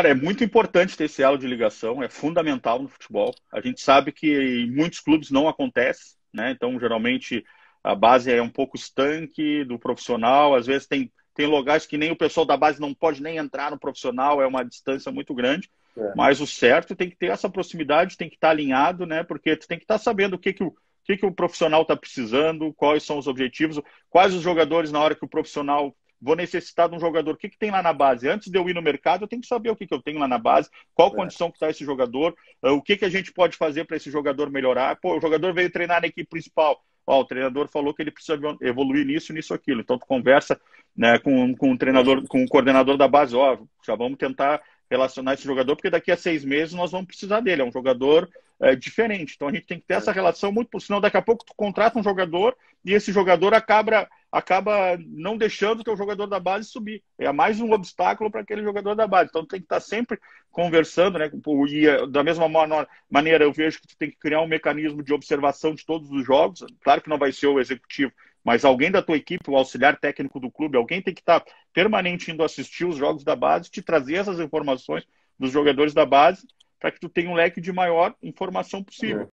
Cara, é muito importante ter esse elo de ligação, é fundamental no futebol. A gente sabe que em muitos clubes não acontece, né? Então, geralmente, a base é um pouco estanque do profissional, às vezes tem, tem lugares que nem o pessoal da base não pode nem entrar no profissional, é uma distância muito grande. É. Mas o certo tem que ter essa proximidade, tem que estar alinhado, né? Porque tu tem que estar sabendo o que, que o, o que, que o profissional está precisando, quais são os objetivos, quais os jogadores na hora que o profissional vou necessitar de um jogador. O que, que tem lá na base? Antes de eu ir no mercado, eu tenho que saber o que, que eu tenho lá na base, qual é. condição que está esse jogador, ah, o que, que a gente pode fazer para esse jogador melhorar. Pô, o jogador veio treinar na equipe principal. Ó, o treinador falou que ele precisa evoluir nisso, nisso, aquilo. Então, tu conversa né, com, com o treinador, com o coordenador da base. Ó, já vamos tentar relacionar esse jogador, porque daqui a seis meses nós vamos precisar dele. É um jogador é, diferente. Então a gente tem que ter essa é. relação muito, senão daqui a pouco tu contrata um jogador e esse jogador acaba acaba não deixando o teu jogador da base subir. É mais um obstáculo para aquele jogador da base. Então, tem que estar sempre conversando, né? E eh, da mesma maneira, eu vejo que tu tem que criar um mecanismo de observação de todos os jogos. Claro que não vai ser o executivo, mas alguém da tua equipe, o auxiliar técnico do clube, alguém tem que estar permanente indo assistir os jogos da base, te trazer essas informações dos jogadores da base para que tu tenha um leque de maior informação possível.